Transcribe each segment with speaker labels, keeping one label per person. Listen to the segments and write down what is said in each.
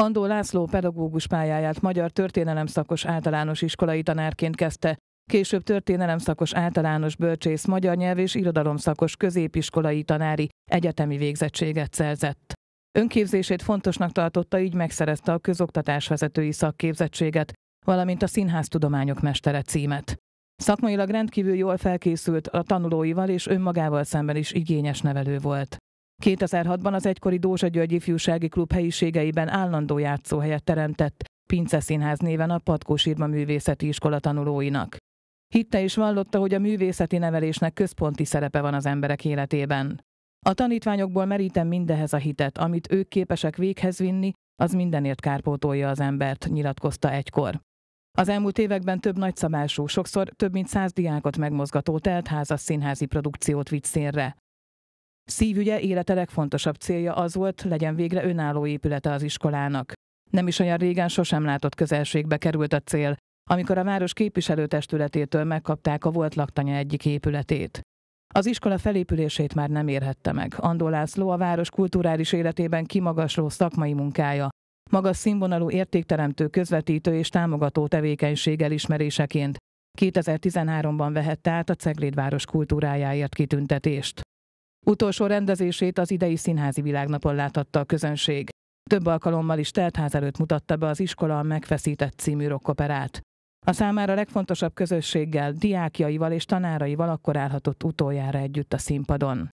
Speaker 1: Andó László pedagógus pályáját magyar történelem szakos általános iskolai tanárként kezdte, később történelem szakos általános bölcsész magyar nyelv és irodalom szakos középiskolai tanári egyetemi végzettséget szerzett. Önképzését fontosnak tartotta, így megszerezte a közoktatásvezetői szakképzettséget, valamint a színháztudományok mestere címet. Szakmailag rendkívül jól felkészült, a tanulóival és önmagával szemben is igényes nevelő volt. 2006-ban az egykori Dózsa György ifjúsági klub helyiségeiben állandó játszóhelyet teremtett Pince Színház néven a Patkó Sírma Művészeti Iskola tanulóinak. Hitte és vallotta, hogy a művészeti nevelésnek központi szerepe van az emberek életében. A tanítványokból merítem mindehez a hitet, amit ők képesek véghez vinni, az mindenért kárpótolja az embert, nyilatkozta egykor. Az elmúlt években több nagyszabású, sokszor több mint száz diákot megmozgató teltházas színházi produkciót vitt színre. Szívügye élete legfontosabb célja az volt, legyen végre önálló épülete az iskolának. Nem is olyan régen sosem látott közelségbe került a cél, amikor a város képviselőtestületétől megkapták a volt laktanya egyik épületét. Az iskola felépülését már nem érhette meg. Andó László a város kulturális életében kimagasló szakmai munkája, magas színvonalú értékteremtő közvetítő és támogató tevékenység elismeréseként 2013-ban vehette át a ceglédváros kultúrájáért kitüntetést. Utolsó rendezését az idei színházi világnapon láthatta a közönség. Több alkalommal is teltház előtt mutatta be az iskola a megfeszített című rockoperát. A számára legfontosabb közösséggel, diákjaival és tanáraival akkor állhatott utoljára együtt a színpadon.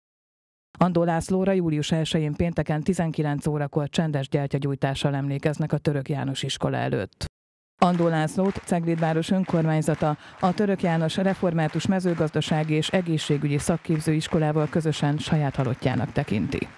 Speaker 1: Andó Lászlóra július 1-én pénteken 19 órakor csendes gyertyagyújtással emlékeznek a Török János iskola előtt. Andó Lászlót, Ceglédváros önkormányzata, a Török János Református Mezőgazdasági és Egészségügyi Szakképzőiskolával közösen saját halottjának tekinti.